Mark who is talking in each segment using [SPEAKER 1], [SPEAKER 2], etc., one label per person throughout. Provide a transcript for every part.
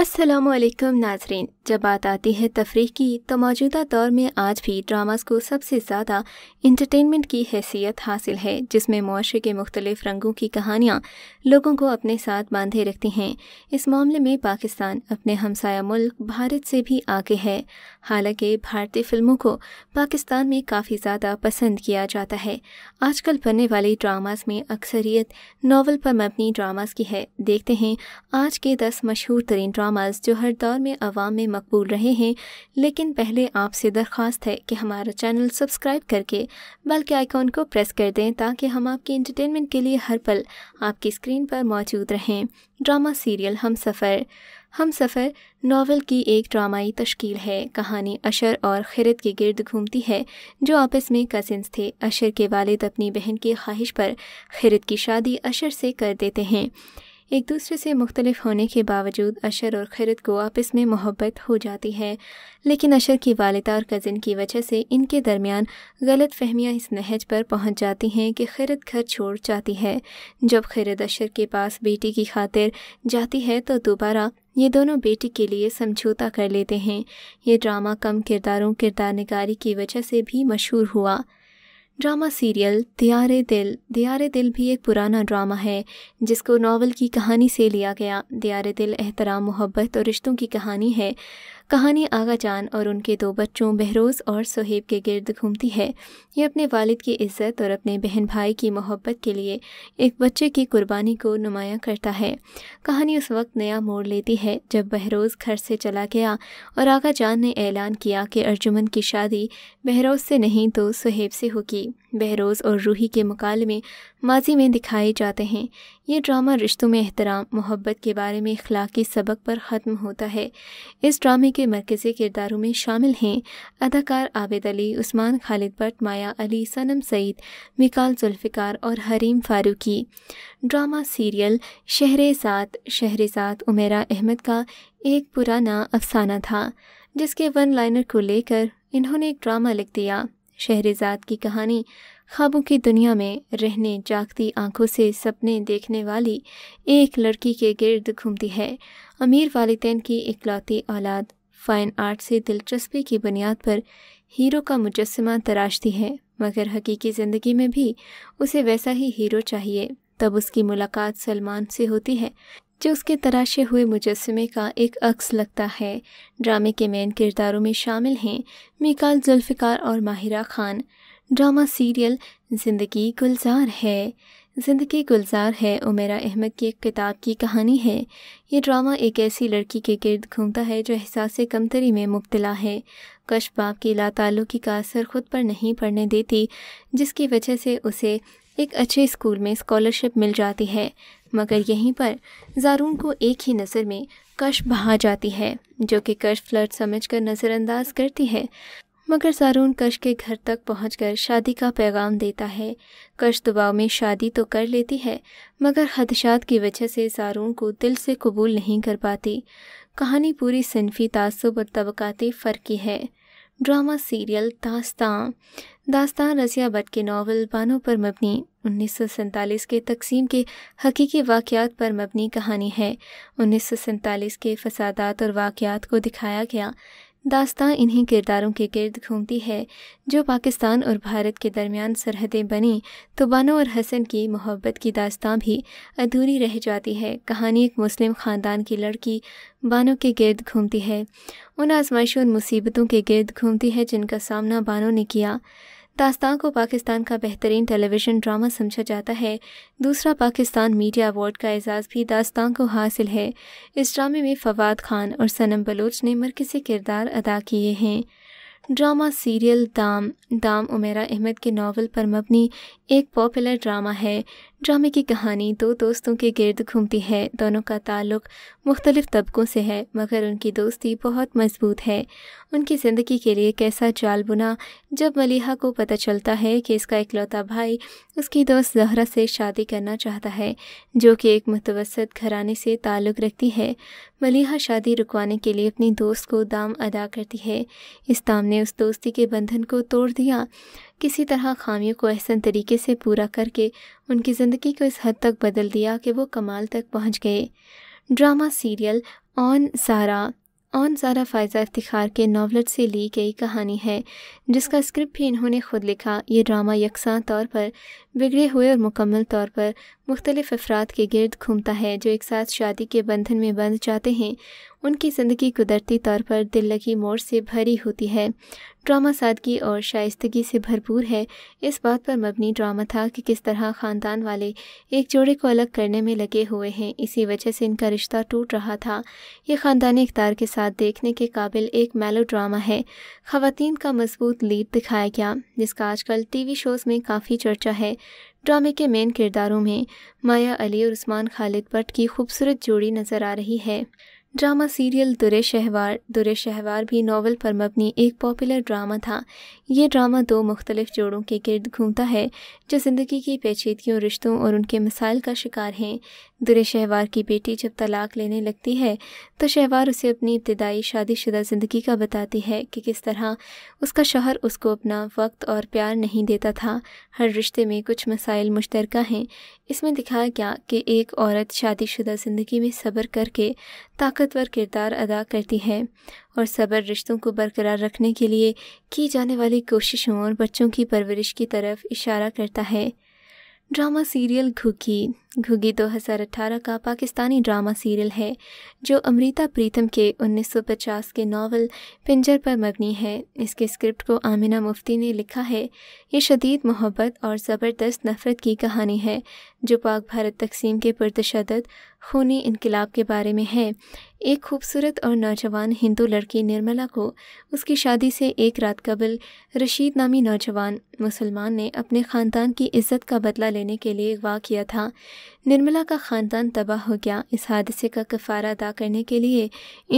[SPEAKER 1] असलकम नाजरीन जब बात आती है तफरी की तो मौजूदा दौर में आज भी ड्रामास को सबसे ज़्यादा इंटरटेनमेंट की हैसियत हासिल है जिसमें मुआरे के मुख्तलिफ रंगों की कहानियाँ लोगों को अपने साथ बांधे रखती हैं इस मामले में पाकिस्तान अपने हमसाया मुल्क भारत से भी आगे है हालांकि भारतीय फिल्मों को पाकिस्तान में काफ़ी ज़्यादा पसंद किया जाता है आजकल बनने वाले ड्रामास में अक्सरियत नावल पर मबनी ड्रामास की है देखते हैं आज के दस मशहूर तरीन ड्रामाज जो हर दौर में आवाम में मकबूल रहे हैं लेकिन पहले आपसे दरख्वास्त है कि हमारा चैनल सब्सक्राइब करके बल के आइकॉन को प्रेस कर दें ताकि हम आपके इंटरटेनमेंट के लिए हर पल आपकी स्क्रीन पर मौजूद रहें ड्रामा सीरियल हम सफ़र हम सफ़र नावल की एक ड्रामाई तश्कील है कहानी अशर और खिरत के गिरद घूमती है जो आपस में कजिन्स थे अशर के वालिद अपनी बहन की ख्वाहिश पर खिरत की शादी अशर से कर देते हैं एक दूसरे से मुख्तलिफ होने के बावजूद अशर और ख़रत को आपस में मोहब्बत हो जाती है लेकिन अशर की वालदा और कज़न की वजह से इनके दरमियान गलत फहमियाँ इस नहज पर पहुँच जाती हैं कि खरत घर छोड़ जाती है जब खरद अशर के पास बेटी की खातिर जाती है तो दोबारा ये दोनों बेटी के लिए समझौता कर लेते हैं ये ड्रामा कम किरदारों किरदार निगारी की वजह से भी मशहूर हुआ ड्रामा सीरियल दियारे दिल दियारे दिल भी एक पुराना ड्रामा है जिसको नावल की कहानी से लिया गया दियारे दिल एहतराम मोहब्बत और रिश्तों की कहानी है कहानी आगा जान और उनके दो बच्चों बहरोज़ और सोहेब के गिर्द घूमती है ये अपने वालिद की इज़्ज़त और अपने बहन भाई की मोहब्बत के लिए एक बच्चे की कुर्बानी को नुमाया करता है कहानी उस वक्त नया मोड़ लेती है जब बहरोज़ घर से चला गया और आगा जान ने ऐलान किया कि अर्जुमन की शादी बहरोज़ से नहीं तो सुहेब से होगी बहरोज़ और रूही के मुकालमे माजी में दिखाए जाते हैं ये ड्रामा रिश्तों में एहतराम मोहब्बत के बारे में अखलाकी सबक पर ख़त्म होता है इस ड्रामे के मरकज़ी किरदारों में शामिल हैं अदाकार आबिद अली उस्मान खालिद भट्ट माया अली सनम सईद मिकाल जुल्फ़िकार और हरीम फ़ारूकी ड्रामा सीरियल शहर सात शहर सात उमेरा अहमद का एक पुराना अफसाना था जिसके वन लाइनर को लेकर इन्होंने एक ड्रामा लिख दिया शहरजाद की कहानी ख्वाबों की दुनिया में रहने जागती आंखों से सपने देखने वाली एक लड़की के गिर्द घूमती है अमीर वालदेन की इकलौती औलाद फ़ाइन आर्ट से दिलचस्पी की बुनियाद पर हीरो का मुजस्मा तराशती है मगर हकीकी ज़िंदगी में भी उसे वैसा ही हीरो चाहिए तब उसकी मुलाकात सलमान से होती है जो उसके तराशे हुए मुजस्मे का एक अक्स लगता है ड्रामे के मेन किरदारों में शामिल हैं मिकाल जुल्फ़िकार और माहिरा खान ड्रामा सीरियल ज़िंदगी गुलजार है ज़िंदगी गुलजार है उमेरा अहमद की एक किताब की कहानी है ये ड्रामा एक ऐसी लड़की के गिर्द घूमता है जो एहसास कमतरी में मुबतला है कश बाप की लातालुकी का असर खुद पर नहीं पड़ने देती जिसकी वजह से उसे एक अच्छे स्कूल में स्कॉलरशिप मिल जाती है मगर यहीं पर जारून को एक ही नज़र में कश बहा जाती है जो कि कश फ्लर्ट समझकर नज़रअंदाज करती है मगर जारून कश के घर तक पहुंचकर शादी का पैगाम देता है कश दबाव में शादी तो कर लेती है मगर खदशात की वजह से जारून को दिल से कबूल नहीं कर पाती कहानी पूरी सिनफी तासुब और तबक़ाती फ़र्की है ड्रामा सीरियल दास्ता दास्तान रजिया भट्ट के नावल बानों पर मबनी उन्नीस के तकसीम के हकीकी वाक़ात पर मबनी कहानी है उन्नीस के फसादात और वाक़ात को दिखाया गया दास्तां इन्हीं किरदारों के गिर्द घूमती है जो पाकिस्तान और भारत के दरमियान सरहदें बनी तो बानो और हसन की मोहब्बत की दास्तां भी अधूरी रह जाती है कहानी एक मुस्लिम ख़ानदान की लड़की बानो के गिर्द घूमती है उन आजमाइशों और मुसीबतों के गिर्द घूमती है जिनका सामना बानो ने किया दास्तान को पाकिस्तान का बेहतरीन टेलीविज़न ड्रामा समझा जाता है दूसरा पाकिस्तान मीडिया अवार्ड का एजाज़ भी दास्तान को हासिल है इस ड्रामे में फवाद खान और सनम बलोच ने मरकज़ी किरदार अदा किए हैं ड्रामा सीरियल दाम दाम उमेरा अहमद के नावल पर मबनी एक पॉपुलर ड्रामा है ड्रामे की कहानी दो दोस्तों के गिर्द घूमती है दोनों का ताल्लुक मुख्तलिफ तबकों से है मगर उनकी दोस्ती बहुत मजबूत है उनकी ज़िंदगी के लिए कैसा जाल बुना जब मलिहा को पता चलता है कि इसका इकलौता भाई उसकी दोस्त जहरा से शादी करना चाहता है जो कि एक मुतवसत घराने से ताल्लुक़ रखती है मलिहा शादी रुकवाने के लिए अपनी दोस्त को दाम अदा करती है इस दाम ने उस दोस्ती के बंधन को तोड़ दिया किसी तरह खामियों को एहसन तरीके से पूरा करके उनकी ज़िंदगी को इस हद तक बदल दिया कि वो कमाल तक पहुंच गए drama serial on Sara on Sara Faiza इफ्तार के नावलट से ली गई कहानी है जिसका स्क्रिप्ट भी इन्होंने खुद लिखा ये ड्रामा यकसा तौर पर बिगड़े हुए और मुकम्मल तौर पर मुख्तलिफ अफराद के गिरद घूमता है जो एक साथ शादी के बंधन में बंध जाते हैं उनकी ज़िंदगी कुदरती तौर पर दिल लगी मोड़ से भरी होती है ड्रामा सादगी और शाइस्तगी से भरपूर है इस बात पर मबनी ड्रामा था कि किस तरह ख़ानदान वाले एक जोड़े को अलग करने में लगे हुए हैं इसी वजह से इनका रिश्ता टूट रहा था यह ख़ानदानी इकदार के साथ देखने के काबिल एक मेलो ड्रामा है ख़वान का मजबूत लीड दिखाया गया जिसका आजकल वी शोज़ में काफ़ी चर्चा है ड्रामे के मेन किरदारों में माया अली और उस्मान खालिद भट्ट की खूबसूरत जोड़ी नज़र आ रही है ड्रामा सीरियल दुरे शहवार दुरे शहवार भी नावल पर मबनी एक पॉपुलर ड्रामा था ये ड्रामा दो मुख्तलिफ जोड़ों के गिर्द घूमता है जो ज़िंदगी की पेचीदगियों रिश्तों और उनके मिसाइल का शिकार हैं दुरे शहवार की बेटी जब तलाक लेने लगती है तो शहवार उसे अपनी इब्तदाई शादीशुदा ज़िंदगी का बताती है कि किस तरह उसका शहर उसको अपना वक्त और प्यार नहीं देता था हर रिश्ते में कुछ मसाइल मुश्तरक हैं इसमें दिखाया गया कि एक औरत शादीशुदा ज़िंदगी में सब्र करके ताकत ताकतवर किरदार अदा करती है और सब्र रिश्तों को बरकरार रखने के लिए की जाने वाली कोशिशों और बच्चों की परवरिश की तरफ इशारा करता है ड्रामा सीरियल घुगी घुगी 2018 का पाकिस्तानी ड्रामा सीरियल है जो अमृता प्रीतम के 1950 के नावल पिंजर पर मबनी है इसके स्क्रिप्ट को आमिना मुफ्ती ने लिखा है ये शदीद मोहब्बत और ज़बरदस्त नफ़रत की कहानी है जो पाक भारत तकसीम के पुरतशद खूनी इनकलाब के बारे में है एक खूबसूरत और नौजवान हिंदू लड़की निर्मला को उसकी शादी से एक रात कबल रशीद नामी नौजवान मुसलमान ने अपने ख़ानदान की इज़्ज़त का बदला लेने के लिए अगवा किया था निर्मला का ख़ानदान तबाह हो गया इस हादसे का कफ़ारा अदा करने के लिए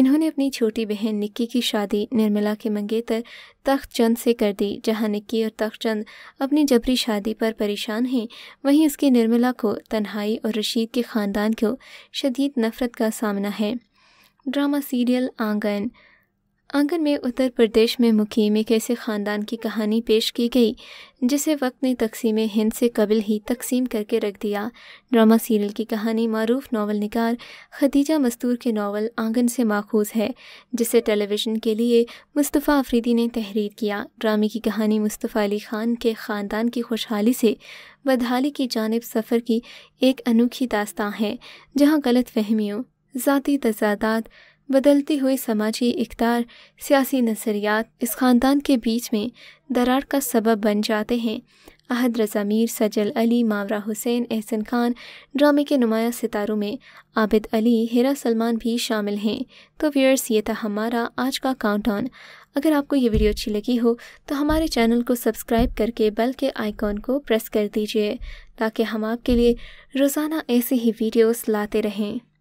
[SPEAKER 1] इन्होंने अपनी छोटी बहन निक्की की शादी निर्मला के मंगेतर तख्त चंद से कर दी जहाँ निक्की और तख्त चंद अपनी जबरी शादी पर परेशान हैं वहीं उसकी निर्मला को तन्हाई और रशीद के ख़ानदान को शदीद नफ़रत का सामना है ड्रामा सीरियल आंगन आंगन में उत्तर प्रदेश में मुकीम एक ऐसे ख़ानदान की कहानी पेश की गई जिसे वक्त ने तकसीम हिंद से कबल ही तकसीम करके रख दिया ड्रामा सीरियल की कहानी मरूफ नावल निकार खदीजा मस्तूर के नावल आंगन से माखूज है जिसे टेलीविज़न के लिए मुस्तफ़ा अफरीदी ने तहरीर किया ड्रामे की कहानी मुस्तफ़ा अली ख़ान के ख़ानदान की खुशहाली से बदहाली की जानब सफ़र की एक अनोखी दास्तान है जहाँ गलत फहमियों ज़ाती तजादात बदलती हुई समाजी इकदार सियासी नज़रियात इस ख़ानदान के बीच में दरार का सबब बन जाते हैं अहद रजामीर सजल अली मावरा हुसैन एहसन खान ड्रामे के नुमाया सितारों में आबिद अली हेरा सलमान भी शामिल हैं तो व्यूअर्स ये था हमारा आज का काउंट ऑन अगर आपको ये वीडियो अच्छी लगी हो तो हमारे चैनल को सब्सक्राइब करके बेल के आइकॉन को प्रेस कर दीजिए ताकि हम आपके लिए रोज़ाना ऐसे ही वीडियोस लाते रहें